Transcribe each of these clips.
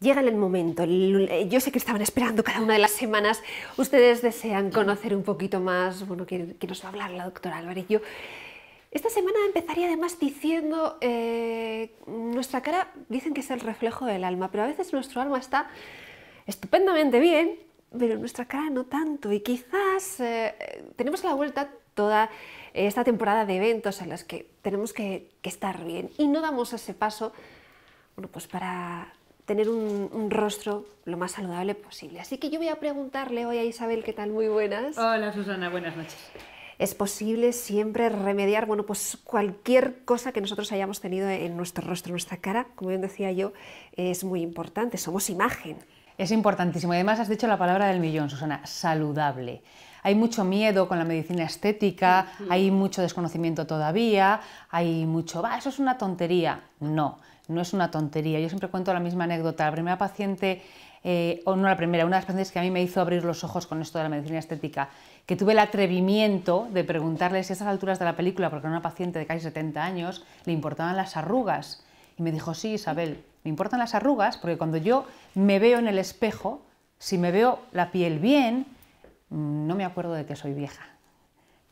Llega el momento, eh, yo sé que estaban esperando cada una de las semanas, ustedes desean conocer un poquito más, bueno, que, nos va a hablar la doctora Álvarez yo. Esta semana empezaría además diciendo, eh, nuestra cara dicen que es el reflejo del alma, pero a veces nuestro alma está estupendamente bien, pero nuestra cara no tanto. Y quizás eh, tenemos a la vuelta toda esta temporada de eventos en las que tenemos que, que estar bien y no damos ese paso bueno, pues para tener un, rostro lo más saludable posible. Así que yo voy a preguntarle hoy a Isabel, ¿qué tal? Muy buenas. Hola Susana, buenas noches. Es posible siempre remediar, bueno, pues cualquier cosa que nosotros hayamos tenido en nuestro rostro, en nuestra cara, como bien decía yo, es muy importante, somos imagen. Es importantísimo. Además, has dicho la palabra del millón, Susana, saludable. Hay mucho miedo con la medicina estética, hay mucho desconocimiento todavía, hay mucho, va, eso es una tontería. No, no es una tontería. Yo siempre cuento la misma anécdota. La primera paciente, eh, o no la primera, una de las pacientes que a mí me hizo abrir los ojos con esto de la medicina estética, que tuve el atrevimiento de preguntarle si a estas alturas de la película, porque era una paciente de casi 70 años, le importaban las arrugas. Y me dijo, sí, Isabel, me importan las arrugas porque cuando yo me veo en el espejo, si me veo la piel bien, mm, no me acuerdo de que soy vieja.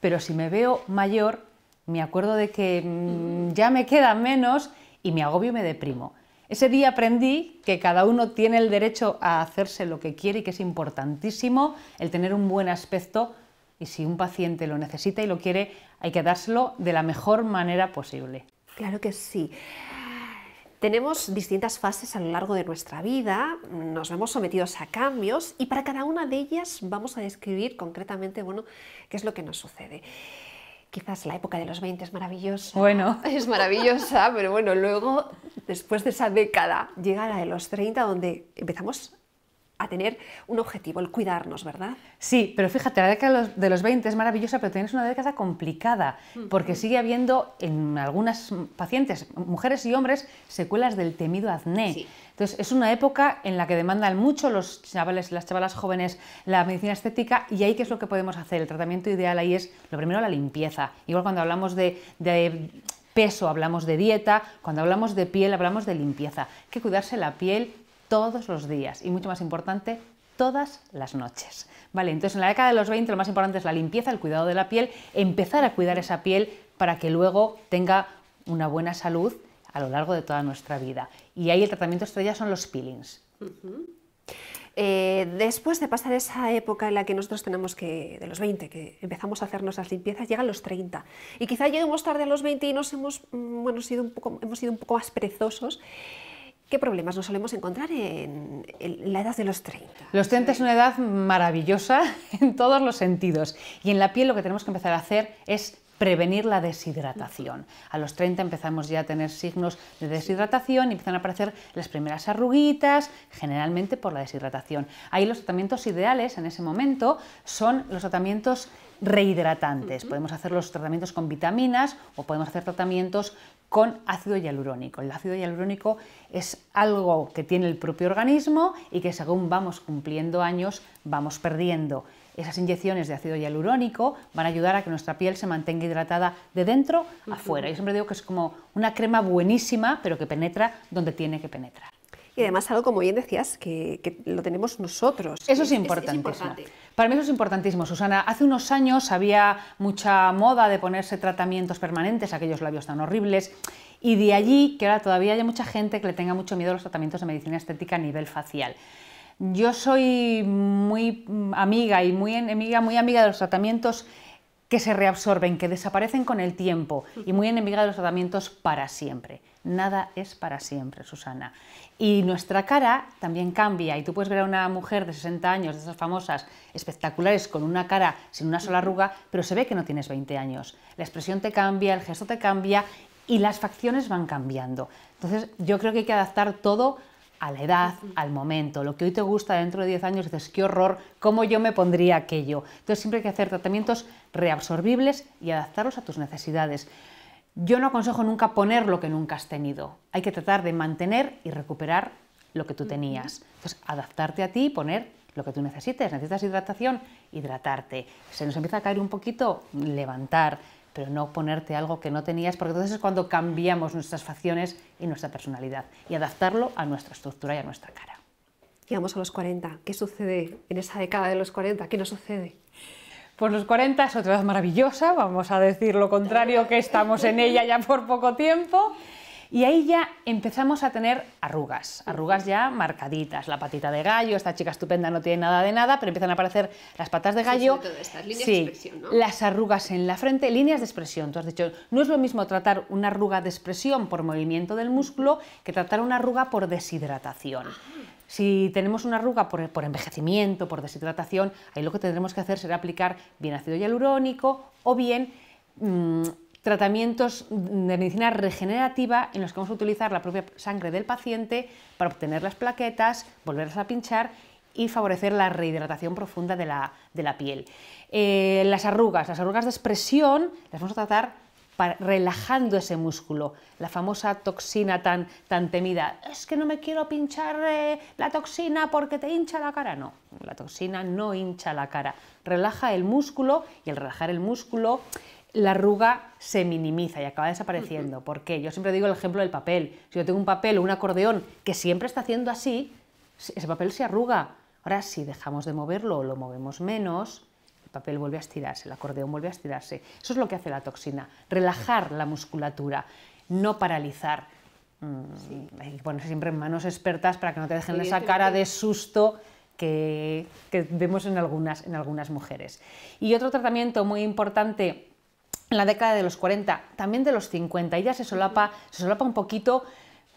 Pero si me veo mayor, me acuerdo de que mm, ya me queda menos y me agobio y me deprimo. Ese día aprendí que cada uno tiene el derecho a hacerse lo que quiere y que es importantísimo el tener un buen aspecto y si un paciente lo necesita y lo quiere, hay que dárselo de la mejor manera posible. Claro que sí. Tenemos distintas fases a lo largo de nuestra vida, nos vemos sometidos a cambios y para cada una de ellas vamos a describir concretamente bueno, qué es lo que nos sucede quizás la época de los 20 es maravillosa. Bueno. Es maravillosa, pero bueno, luego, después de esa década, llega la de los 30, donde empezamos a tener un objetivo, el cuidarnos, ¿verdad? Sí, pero fíjate, la década de los 20 es maravillosa, pero también es una década complicada, porque sigue habiendo en algunas pacientes, mujeres y hombres, secuelas del temido acné. Entonces, es una época en la que demandan mucho los chavales y las chavalas jóvenes la medicina estética y ahí qué es lo que podemos hacer. El tratamiento ideal ahí es, lo primero, la limpieza. Igual cuando hablamos de, de peso hablamos de dieta, cuando hablamos de piel hablamos de limpieza. Hay que cuidarse la piel todos los días y mucho más importante, todas las noches. Vale, entonces en la década de los 20 lo más importante es la limpieza, el cuidado de la piel, empezar a cuidar esa piel para que luego tenga una buena salud a lo largo de toda nuestra vida. Y ahí el tratamiento estrella son los peelings. Eh, después de pasar esa época en la que nosotros tenemos que, de los 20, que empezamos a hacernos las limpiezas, llegan los 30. Y quizá lleguemos tarde a los 20 y nos hemos, mm, bueno, sido un poco, hemos sido un poco más perezosos ¿Qué problemas nos solemos encontrar en, la edad de los 30? Los 30 es una edad maravillosa en todos los sentidos. Y en la piel lo que tenemos que empezar a hacer es prevenir la deshidratación. A los 30 empezamos ya a tener signos de deshidratación y empiezan a aparecer las primeras arruguitas, generalmente por la deshidratación. Ahí los tratamientos ideales en ese momento son los tratamientos rehidratantes. Podemos hacer los tratamientos con vitaminas o podemos hacer tratamientos con ácido hialurónico. El ácido hialurónico es algo que tiene el propio organismo y que según vamos cumpliendo años vamos perdiendo. Esas inyecciones de ácido hialurónico van a ayudar a que nuestra piel se mantenga hidratada de dentro a fuera. Yo siempre digo que es como una crema buenísima, pero que penetra donde tiene que penetrar y además algo, como bien decías, que, lo tenemos nosotros. Eso es, importantísimo. importante. Para mí eso es importantísimo, Susana. Hace unos años había mucha moda de ponerse tratamientos permanentes, aquellos labios tan horribles, y de allí que ahora todavía hay mucha gente que le tenga mucho miedo a los tratamientos de medicina estética a nivel facial. Yo soy muy amiga y muy enemiga, muy amiga de los tratamientos que se reabsorben, que desaparecen con el tiempo, y muy enemiga de los tratamientos para siempre. Nada es para siempre, Susana. Y nuestra cara también cambia. Y tú puedes ver a una mujer de 60 años, de esas famosas, espectaculares, con una cara sin una sola arruga, pero se ve que no tienes 20 años. La expresión te cambia, el gesto te cambia y las facciones van cambiando. Entonces, yo creo que hay que adaptar todo a la edad, al momento. Lo que hoy te gusta dentro de 10 años, dices, qué horror, cómo yo me pondría aquello. Entonces, siempre hay que hacer tratamientos reabsorbibles y adaptarlos a tus necesidades. Yo no aconsejo nunca poner lo que nunca has tenido. Hay que tratar de mantener y recuperar lo que tú tenías. Entonces, adaptarte a ti y poner lo que tú necesites. Necesitas hidratación, hidratarte. Se nos empieza a caer un poquito, levantar, pero no ponerte algo que no tenías, porque entonces es cuando cambiamos nuestras facciones y nuestra personalidad y adaptarlo a nuestra estructura y a nuestra cara. Llegamos a los 40. ¿Qué sucede en esa década de los 40? ¿Qué nos sucede? Pues los 40 es otra vez maravillosa, vamos a decir lo contrario, que estamos en ella ya por poco tiempo. Y ahí ya empezamos a tener arrugas, arrugas ya marcaditas, la patita de gallo, esta chica estupenda no tiene nada de nada, pero empiezan a aparecer las patas de gallo, sí, las arrugas en la frente, líneas de expresión. Tú has dicho, no es lo mismo tratar una arruga de expresión por movimiento del músculo que tratar una arruga por deshidratación. Ah. Si tenemos una arruga por, envejecimiento, por deshidratación, ahí lo que tendremos que hacer será aplicar bien ácido hialurónico o bien mm, tratamientos de medicina regenerativa en los que vamos a utilizar la propia sangre del paciente para obtener las plaquetas, volverlas a pinchar y favorecer la rehidratación profunda de la, piel. Eh, las arrugas, las arrugas de expresión, las vamos a tratar para, relajando ese músculo, la famosa toxina tan, tan temida. Es que no me quiero pinchar eh, la toxina porque te hincha la cara. No, la toxina no hincha la cara. Relaja el músculo y al relajar el músculo la arruga se minimiza y acaba desapareciendo. ¿Por qué? Yo siempre digo el ejemplo del papel. Si yo tengo un papel o un acordeón que siempre está haciendo así, ese papel se arruga. Ahora, si dejamos de moverlo o lo movemos menos, papel vuelve a estirarse, el acordeón vuelve a estirarse. Eso es lo que hace la toxina, relajar la musculatura, no paralizar. Mm, hay que ponerse siempre en manos expertas para que no te dejen esa cara de susto que, vemos en algunas, en algunas mujeres. Y otro tratamiento muy importante en la década de los 40, también de los 50, ya se se solapa un poquito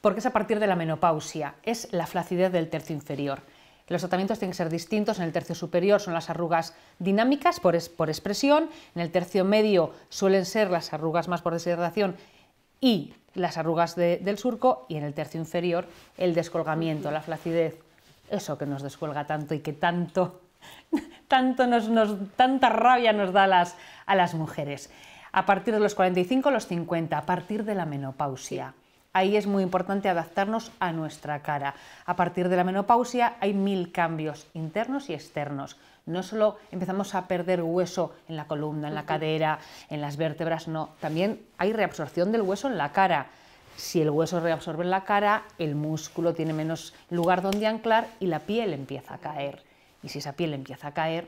porque es a partir de la menopausia, es la flacidez del tercio inferior. Los tratamientos tienen que ser distintos. En el tercio superior son las arrugas dinámicas por, expresión, en el tercio medio suelen ser las arrugas más por deshidratación y las arrugas del surco y en el tercio inferior el descolgamiento, la flacidez, eso que nos descuelga tanto y que tanto, tanta rabia nos da las, a las mujeres. A partir de los 45, los 50, a partir de la menopausia. Ahí es muy importante adaptarnos a nuestra cara. A partir de la menopausia hay mil cambios internos y externos. No solo empezamos a perder hueso en la columna, en la cadera, en las vértebras, no. También hay reabsorción del hueso en la cara. Si el hueso reabsorbe en la cara, el músculo tiene menos lugar donde anclar y la piel empieza a caer. Y si esa piel empieza a caer,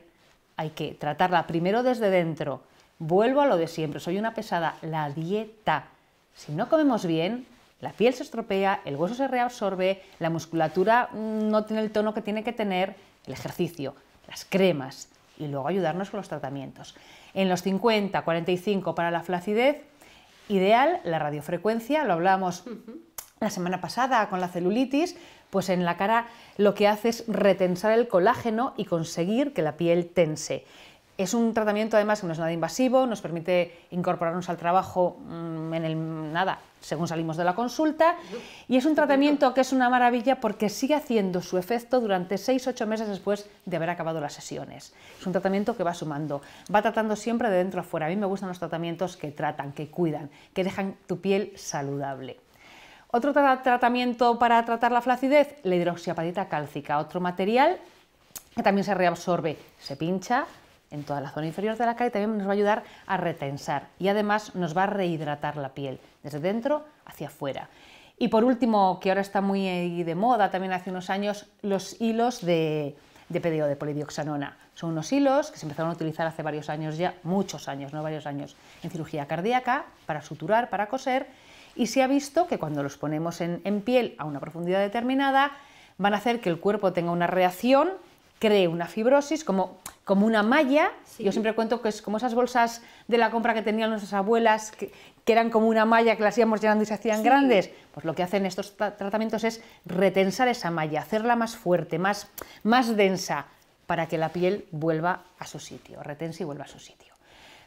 hay que tratarla primero desde dentro. Vuelvo a lo de siempre, soy una pesada, la dieta. Si no comemos bien, la piel se estropea, el hueso se reabsorbe, la musculatura mm, no tiene el tono que tiene que tener, el ejercicio, las cremas y luego ayudarnos con los tratamientos. En los 50-45 para la flacidez, ideal la radiofrecuencia, lo hablamos la semana pasada con la celulitis, pues en la cara lo que hace es retensar el colágeno y conseguir que la piel tense. Es un tratamiento además que no es nada invasivo, nos permite incorporarnos al trabajo mm, en el nada, según salimos de la consulta, y es un tratamiento que es una maravilla porque sigue haciendo su efecto durante 6-8 meses después de haber acabado las sesiones. Es un tratamiento que va sumando, va tratando siempre de dentro a fuera. A mí me gustan los tratamientos que tratan, que cuidan, que dejan tu piel saludable. Otro tratamiento para tratar la flacidez, la hidroxiapatita cálcica, otro material que también se reabsorbe, se pincha, en toda la zona inferior de la cara y también nos va a ayudar a retensar y además nos va a rehidratar la piel desde dentro hacia afuera. Y por último, que ahora está muy eh, de moda también hace unos años, los hilos de, de PDO, de polidioxanona. Son unos hilos que se empezaron a utilizar hace varios años ya, muchos años, no varios años, en cirugía cardíaca, para suturar, para coser, y se ha visto que cuando los ponemos en piel a una profundidad determinada, van a hacer que el cuerpo tenga una reacción, cree una fibrosis, como como una malla. Yo siempre cuento que es como esas bolsas de la compra que tenían nuestras abuelas, que, eran como una malla que las íbamos llenando y se hacían grandes. Pues lo que hacen estos tratamientos es retensar esa malla, hacerla más fuerte, más, más densa, para que la piel vuelva a su sitio, retense y vuelva a su sitio.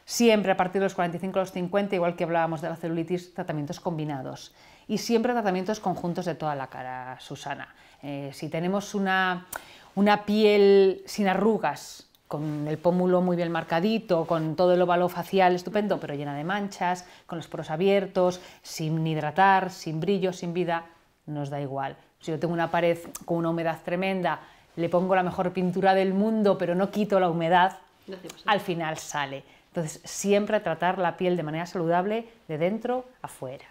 Siempre a partir de los 45 a los 50, igual que hablábamos de la celulitis, tratamientos combinados. Y siempre tratamientos conjuntos de toda la cara, Susana. Eh, si tenemos una piel sin arrugas, con el pómulo muy bien marcadito, con todo el óvalo facial estupendo, pero llena de manchas, con los poros abiertos, sin hidratar, sin brillo, sin vida, nos da igual. Si yo tengo una pared con una humedad tremenda, le pongo la mejor pintura del mundo, pero no quito la humedad, al final sale. Entonces, siempre tratar la piel de manera saludable de dentro a fuera.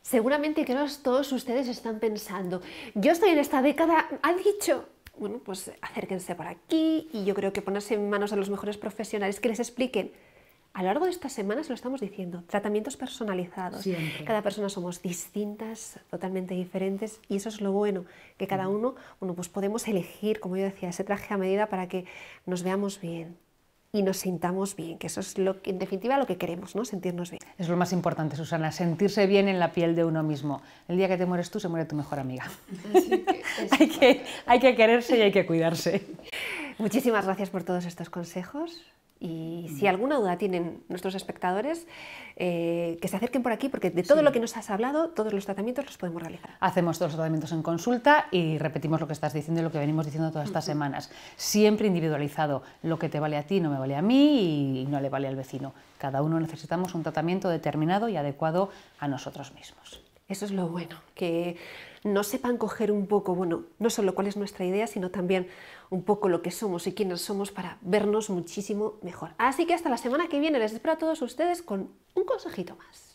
Seguramente que todos ustedes están pensando, yo estoy en esta década, ha dicho, bueno, pues acérquense por aquí y yo creo que ponerse en manos de los mejores profesionales que les expliquen. A lo largo de estas semanas lo estamos diciendo, tratamientos personalizados. Cada persona somos distintas, totalmente diferentes y eso es lo bueno, que cada mm. uno, bueno, pues podemos elegir, como yo decía, ese traje a medida para que nos veamos bien, y nos sintamos bien, que eso es lo en definitiva lo que queremos, ¿no? sentirnos bien. Es lo más importante, Susana, sentirse bien en la piel de uno mismo. El día que te mueres tú, se muere tu mejor amiga. hay, que, hay que quererse y hay que cuidarse. Muchísimas gracias por todos estos consejos. Y si alguna duda tienen nuestros espectadores, eh, que se acerquen por aquí, porque de todo lo que nos has hablado, todos los tratamientos los podemos realizar. Hacemos todos los tratamientos en consulta y repetimos lo que estás diciendo y lo que venimos diciendo todas estas semanas. Siempre individualizado. Lo que te vale a ti no me vale a mí y no le vale al vecino. Cada uno necesitamos un tratamiento determinado y adecuado a nosotros mismos. Eso es lo bueno, que no sepan coger un poco, bueno, no solo cuál es nuestra idea, sino también un poco lo que somos y quiénes somos para vernos muchísimo mejor. Así que hasta la semana que viene les espero a todos ustedes con un consejito más.